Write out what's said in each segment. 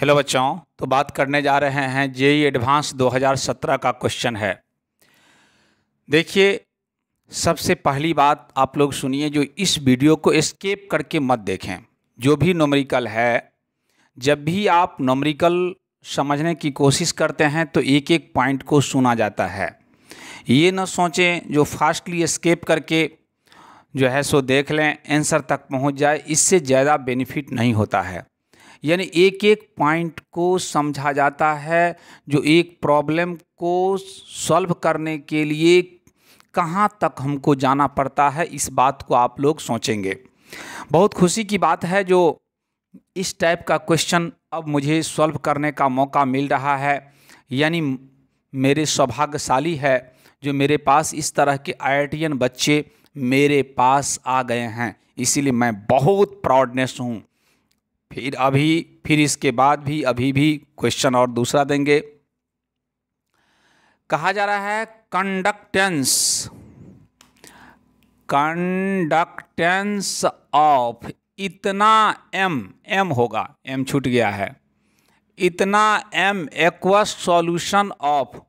Hello बच्चों तो बात करने जा रहे हैं जेई एडवांस 2017 का क्वेश्चन है देखिए सबसे पहली बात आप लोग सुनिए जो इस वीडियो को स्केप करके मत देखें जो भी नोमरिकल है जब भी आप नोमरिकल समझने की कोशिश करते हैं तो एक एक पॉइंट को सुना जाता है ये ना सोचें जो फास्टली स्केप करके जो है सो देख लें आंसर तक पहुंच जाए इससे ज़्यादा बेनिफिट नहीं होता है यानी एक एक पॉइंट को समझा जाता है जो एक प्रॉब्लम को सॉल्व करने के लिए कहाँ तक हमको जाना पड़ता है इस बात को आप लोग सोचेंगे बहुत खुशी की बात है जो इस टाइप का क्वेश्चन अब मुझे सॉल्व करने का मौका मिल रहा है यानी मेरे सौभाग्यशाली है जो मेरे पास इस तरह के आई बच्चे मेरे पास आ गए हैं इसीलिए मैं बहुत प्राउडनेस हूँ फिर अभी फिर इसके बाद भी अभी भी क्वेश्चन और दूसरा देंगे कहा जा रहा है कंडक्टेंस कंडक्टेंस ऑफ इतना एम एम होगा एम छूट गया है इतना M aqueous solution of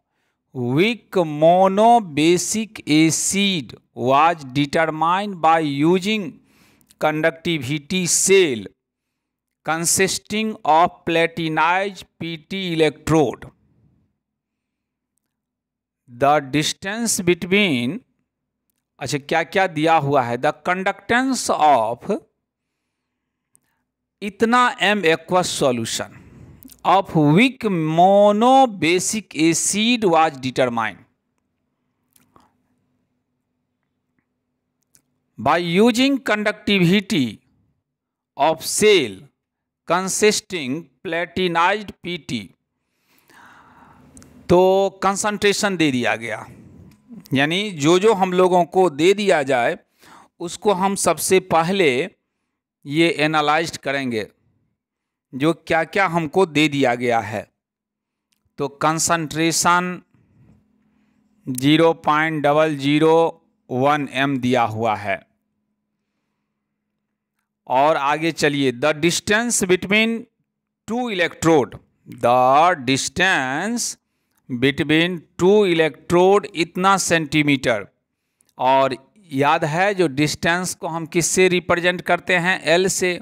weak monobasic acid was determined by using conductivity cell consisting of platinized P T electrode the distance between अच्छा क्या क्या दिया हुआ है द कंडक्टेंस ऑफ इतना M aqua solution of weak mono basic acid was determine by using conductivity of cell consisting platinized PT तो concentration दे दिया गया यानी जो जो हम लोगों को दे दिया जाए उसको हम सबसे पहले ये एनालाइज करेंगे जो क्या क्या हमको दे दिया गया है तो concentration zero point double zero one M दिया हुआ है और आगे चलिए the distance between two electrode the distance between two electrode इतना सेंटीमीटर और याद है जो डिस्टेंस को हम किससे रिप्रेजेंट करते हैं एल से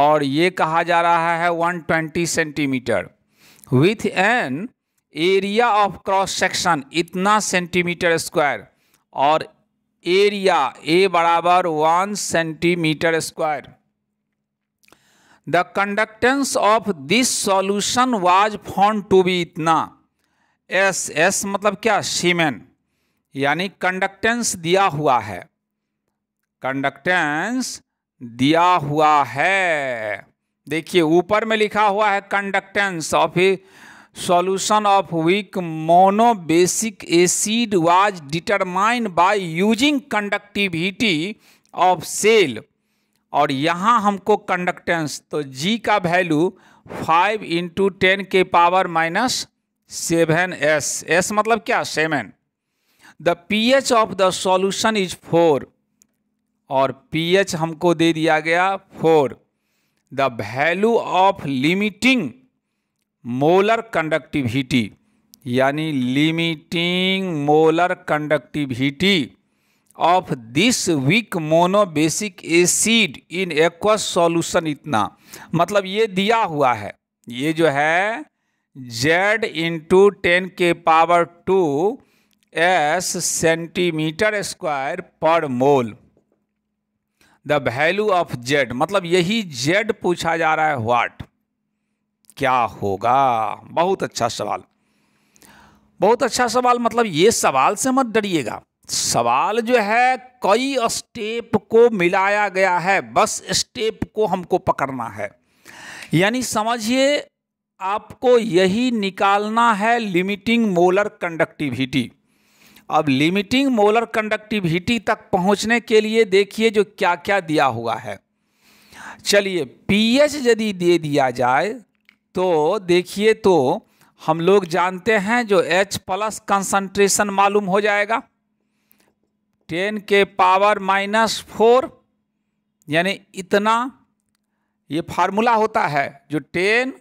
और ये कहा जा रहा है 120 centimetre with an area of cross section इतना सेंटीमीटर स्क्वायर और एरिया ए बराबर one centimetre square the conductance of this solution was found to be इतना एस एस मतलब क्या सीमेन यानी कंडक्टेंस दिया हुआ है कंडक्टेंस दिया हुआ है देखिए ऊपर में लिखा हुआ है कंडक्टेंस और फिर solution of weak monobasic acid was determined by using conductivity of cell और यहाँ हमको कंडक्टेंस तो G का वैल्यू फाइव इंटू टेन के power minus seven S S मतलब क्या seven the P H of the solution is four और P H हमको दे दिया गया four the value of limiting molar conductivity यानी limiting molar conductivity of this weak monobasic acid in aqueous solution इतना मतलब ये दिया हुआ है ये जो है जेड इंटू टेन के power two S centimetre square पर मोल द वैल्यू ऑफ जेड मतलब यही जेड पूछा जा रहा है व्हाट क्या होगा बहुत अच्छा सवाल बहुत अच्छा सवाल मतलब ये सवाल से मत डरिएगा सवाल जो है कई स्टेप को मिलाया गया है बस स्टेप को हमको पकड़ना है यानी समझिए आपको यही निकालना है लिमिटिंग मोलर कंडक्टिविटी अब लिमिटिंग मोलर कंडक्टिविटी तक पहुंचने के लिए देखिए जो क्या क्या दिया हुआ है चलिए पीएच यदि दे दिया जाए तो देखिए तो हम लोग जानते हैं जो H प्लस कंसनट्रेशन मालूम हो जाएगा टेन के पावर माइनस फोर यानी इतना ये फार्मूला होता है जो टेन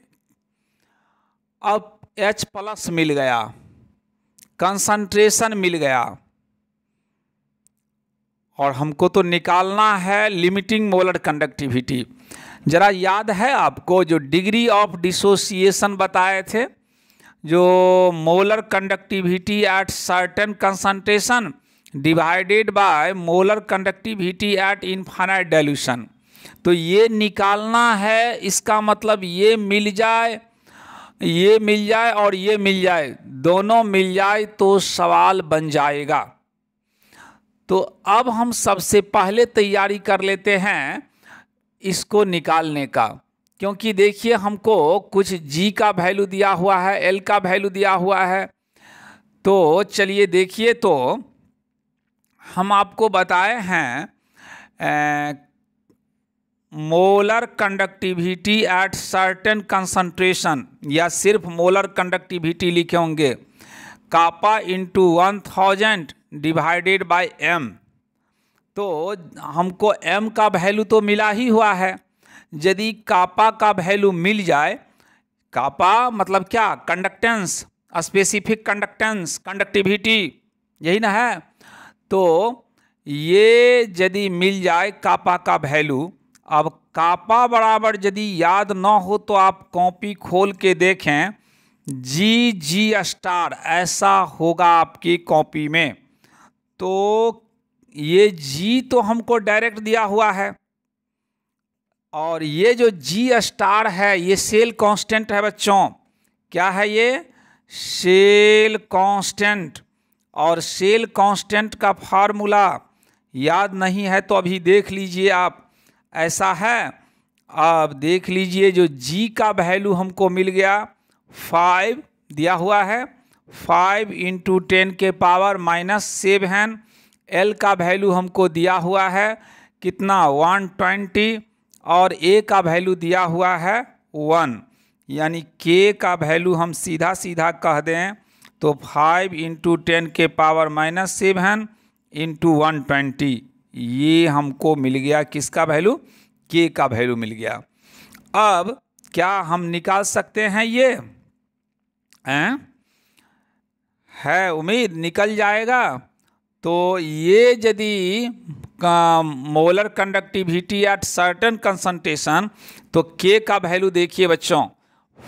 अब H प्लस मिल गया कंसंट्रेशन मिल गया और हमको तो निकालना है लिमिटिंग मोलर कंडक्टिविटी ज़रा याद है आपको जो डिग्री ऑफ डिसोसिएशन बताए थे जो molar conductivity at certain concentration divided by molar conductivity at infinite dilution तो ये निकालना है इसका मतलब ये मिल जाए ये मिल जाए और ये मिल जाए दोनों मिल जाए तो सवाल बन जाएगा तो अब हम सबसे पहले तैयारी कर लेते हैं इसको निकालने का क्योंकि देखिए हमको कुछ जी का वैल्यू दिया हुआ है एल का वैल्यू दिया हुआ है तो चलिए देखिए तो हम आपको बताए हैं molar conductivity at certain concentration या सिर्फ मोलर कंडक्टिविटी लिखे होंगे kappa into one thousand divided by M तो हमको एम का वैल्यू तो मिला ही हुआ है यदि कापा का वैल्यू मिल जाए कापा मतलब क्या कंडक्टेंस स्पेसिफिक कंडक्टेंस कंडक्टिविटी यही ना है तो ये यदि मिल जाए कापा का वैल्यू अब कापा बराबर यदि याद ना हो तो आप कॉपी खोल के देखें जी जी स्टार ऐसा होगा आपकी कॉपी में तो ये जी तो हमको डायरेक्ट दिया हुआ है और ये जो जी स्टार है ये सेल कांस्टेंट है बच्चों क्या है ये सेल कांस्टेंट और सेल कांस्टेंट का फार्मूला याद नहीं है तो अभी देख लीजिए आप ऐसा है आप देख लीजिए जो जी का वैल्यू हमको मिल गया फाइव दिया हुआ है फाइव इंटू टेन के पावर माइनस सेवन एल का वैल्यू हमको दिया हुआ है कितना वन ट्वेंटी और ए का वैल्यू दिया हुआ है वन यानी के का वैल्यू हम सीधा सीधा कह दें तो फाइव इंटू टेन के power minus seven into one twenty ये हमको मिल गया किसका वैल्यू के का वैल्यू मिल गया अब क्या हम निकाल सकते हैं ये हैं? है उम्मीद निकल जाएगा तो ये यदि molar conductivity at certain concentration तो के का वैल्यू देखिए बच्चों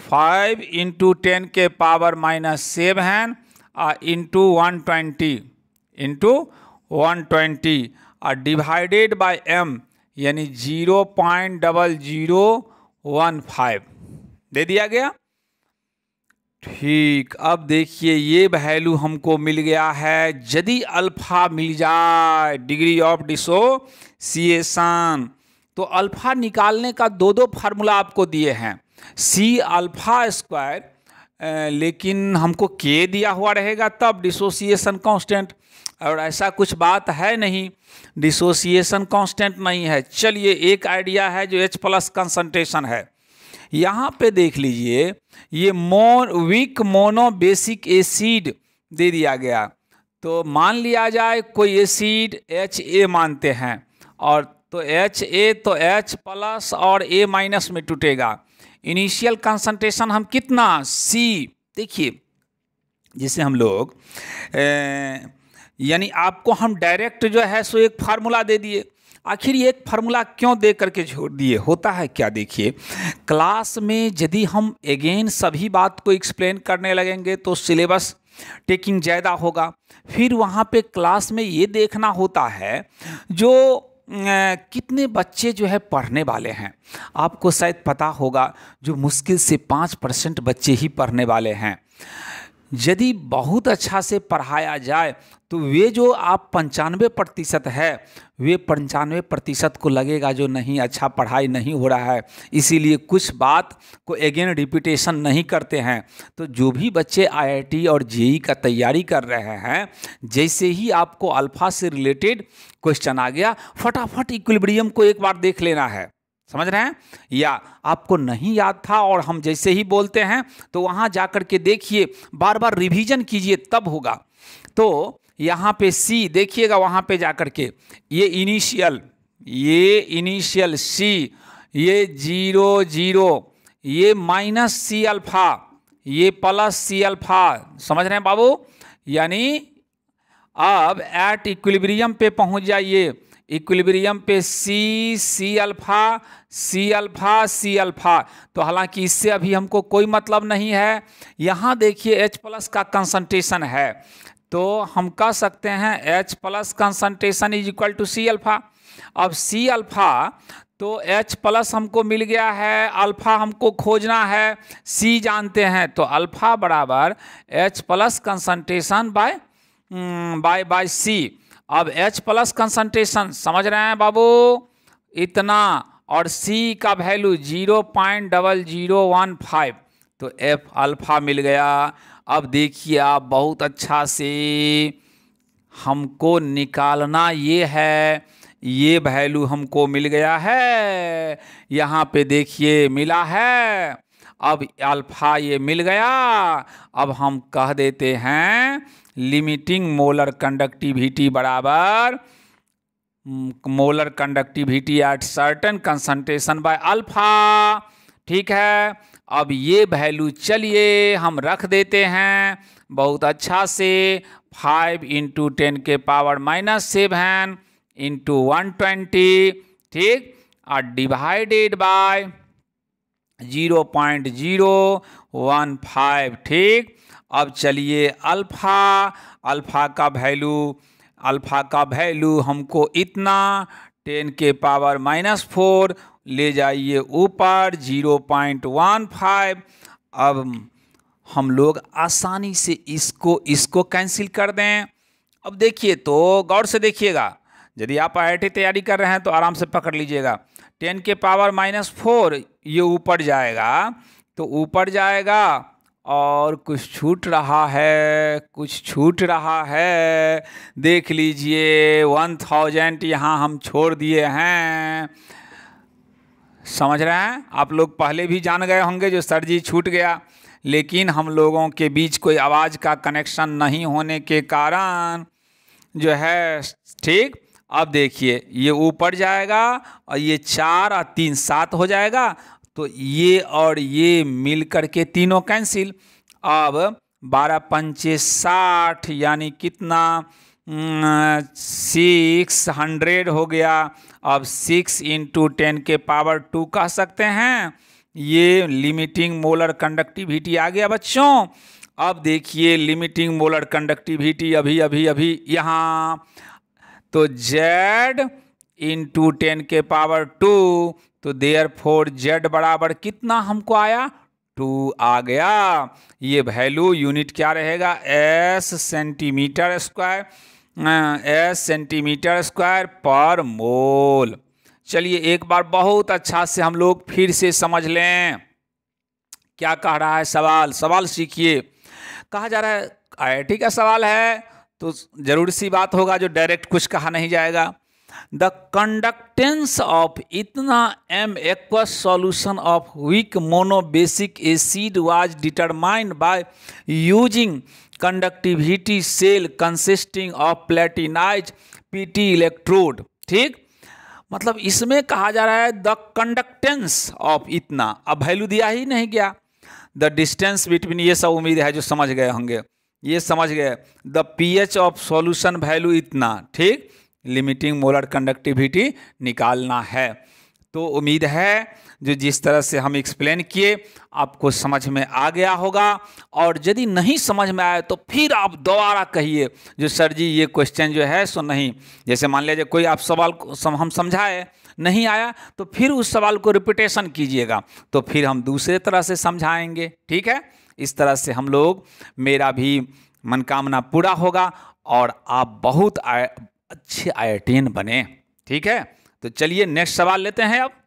फाइव इंटू टेन के पावर माइनस सेवन और into one twenty into one twenty और डिवाइडेड बाय एम यानी zero point double zero one five दे दिया गया ठीक अब देखिए ये वैल्यू हमको मिल गया है यदि अल्फ़ा मिल जाए डिग्री ऑफ डिसोसिएशन तो अल्फ़ा निकालने का दो दो फार्मूला आपको दिए हैं सी अल्फ़ा स्क्वायर लेकिन हमको के दिया हुआ रहेगा तब डिसोसिएशन कांस्टेंट और ऐसा कुछ बात है नहीं डिसोसिएशन कांस्टेंट नहीं है चलिए एक आइडिया है जो एच प्लस कंसनट्रेशन है यहाँ पे देख लीजिए ये more weak mono basic acid दे दिया गया तो मान लिया जाए कोई एसिड एच ए मानते हैं और तो एच ए तो एच प्लस और ए माइनस में टूटेगा इनिशियल कंसंट्रेशन हम कितना सी देखिए जिसे हम लोग यानी आपको हम डायरेक्ट जो है सो एक फार्मूला दे दिए आखिर ये एक फार्मूला क्यों दे करके छोड़ दिए होता है क्या देखिए क्लास में यदि हम अगेन सभी बात को एक्सप्लेन करने लगेंगे तो सिलेबस टेकिंग ज़्यादा होगा फिर वहाँ पे क्लास में ये देखना होता है जो कितने बच्चे जो है पढ़ने वाले हैं आपको शायद पता होगा जो मुश्किल से पाँच परसेंट बच्चे ही पढ़ने वाले हैं यदि बहुत अच्छा से पढ़ाया जाए तो वे जो आप पंचानवे प्रतिशत है वे पंचानवे प्रतिशत को लगेगा जो नहीं अच्छा पढ़ाई नहीं हो रहा है इसीलिए कुछ बात को अगेन रिपीटेशन नहीं करते हैं तो जो भी बच्चे आईआईटी और जेई e का तैयारी कर रहे हैं जैसे ही आपको अल्फ़ा से रिलेटेड क्वेश्चन आ गया फटाफट इक्विलिब्रियम को एक बार देख लेना है समझ रहे हैं या आपको नहीं याद था और हम जैसे ही बोलते हैं तो वहाँ जा कर के देखिए बार बार रिविजन कीजिए तब होगा तो यहाँ पे सी देखिएगा वहाँ पे जा के ये इनिशियल ये इनिशियल सी ये जीरो जीरो ये माइनस सी अल्फा ये प्लस सी अल्फा समझ रहे हैं बाबू यानी अब एट इक्विलिब्रियम पे पहुँच जाइए इक्विलिब्रियम पे C C alpha C alpha C alpha तो हालांकि इससे अभी हमको कोई मतलब नहीं है यहाँ देखिए H प्लस का कंसंट्रेशन है तो हम कह सकते हैं H plus concentration is equal to C alpha अब सी अल्फ़ा तो H प्लस हमको मिल गया है अल्फ़ा हमको खोजना है C जानते हैं तो अल्फ़ा बराबर H plus concentration by by by C अब H प्लस कंसनट्रेशन समझ रहे हैं बाबू इतना और C का value zero point double zero one five तो F अल्फ़ा मिल गया अब देखिए आप बहुत अच्छा से हमको निकालना ये है ये वैल्यू हमको मिल गया है यहाँ पे देखिए मिला है अब अल्फा ये मिल गया अब हम कह देते हैं लिमिटिंग मोलर कंडक्टिविटी बराबर molar conductivity at certain concentration by alpha ठीक है अब ये वैल्यू चलिए हम रख देते हैं बहुत अच्छा से फाइव इंटू टेन के power minus seven into one twenty ठीक और divided by zero point zero one five ठीक अब चलिए अल्फ़ा अल्फ़ा का वैल्यू अल्फ़ा का वैल्यू हमको इतना टेन के पावर माइनस फोर ले जाइए ऊपर जीरो पॉइंट वन फाइव अब हम लोग आसानी से इसको इसको कैंसिल कर दें अब देखिए तो गौर से देखिएगा यदि आप आई तैयारी कर रहे हैं तो आराम से पकड़ लीजिएगा टेन के पावर माइनस फोर ये ऊपर जाएगा तो ऊपर जाएगा और कुछ छूट रहा है कुछ छूट रहा है देख लीजिए वन थाउजेंड यहाँ हम छोड़ दिए हैं समझ रहे हैं आप लोग पहले भी जान गए होंगे जो सर जी छूट गया लेकिन हम लोगों के बीच कोई आवाज़ का कनेक्शन नहीं होने के कारण जो है ठीक अब देखिए ये ऊपर जाएगा और ये चार और तीन सात हो जाएगा तो ये और ये मिल कर के तीनों कैंसिल अब बारह पंचे साठ यानी कितना सिक्स हंड्रेड हो गया अब सिक्स इंटू टेन के पावर टू कह सकते हैं ये लिमिटिंग मोलर कंडक्टिविटी आ गया बच्चों अब देखिए लिमिटिंग मोलर कंडक्टिविटी अभी अभी अभी यहाँ तो जेड इन टू टेन के पावर टू तो देयर फोर जेड बराबर कितना हमको आया टू आ गया ये वैल्यू यूनिट क्या रहेगा S centimetre square S centimetre square पर मोल चलिए एक बार बहुत अच्छा से हम लोग फिर से समझ लें क्या कह रहा है सवाल सवाल सीखिए कहा जा रहा है आई का सवाल है तो ज़रूर सी बात होगा जो डायरेक्ट कुछ कहा नहीं जाएगा द कंडक्टेंस ऑफ इतना M aqueous solution of weak monobasic acid was determined by using conductivity cell consisting of platinized PT electrode ठीक मतलब इसमें कहा जा रहा है द कंडक्टेंस ऑफ इतना अब वैल्यू दिया ही नहीं गया द डिस्टेंस बिटवीन ये सब उम्मीद है जो समझ गए होंगे ये समझ गए the pH of solution value इतना ठीक लिमिटिंग मोलर कंडक्टिविटी निकालना है तो उम्मीद है जो जिस तरह से हम एक्सप्लेन किए आपको समझ में आ गया होगा और यदि नहीं समझ में आए तो फिर आप दोबारा कहिए जो सर जी ये क्वेश्चन जो है सो नहीं जैसे मान लीजिए कोई आप सवाल सम, हम समझाए नहीं आया तो फिर उस सवाल को रिपीटेशन कीजिएगा तो फिर हम दूसरे तरह से समझाएंगे ठीक है इस तरह से हम लोग मेरा भी मनकामना पूरा होगा और आप बहुत अच्छे आई बने ठीक है तो चलिए नेक्स्ट सवाल लेते हैं अब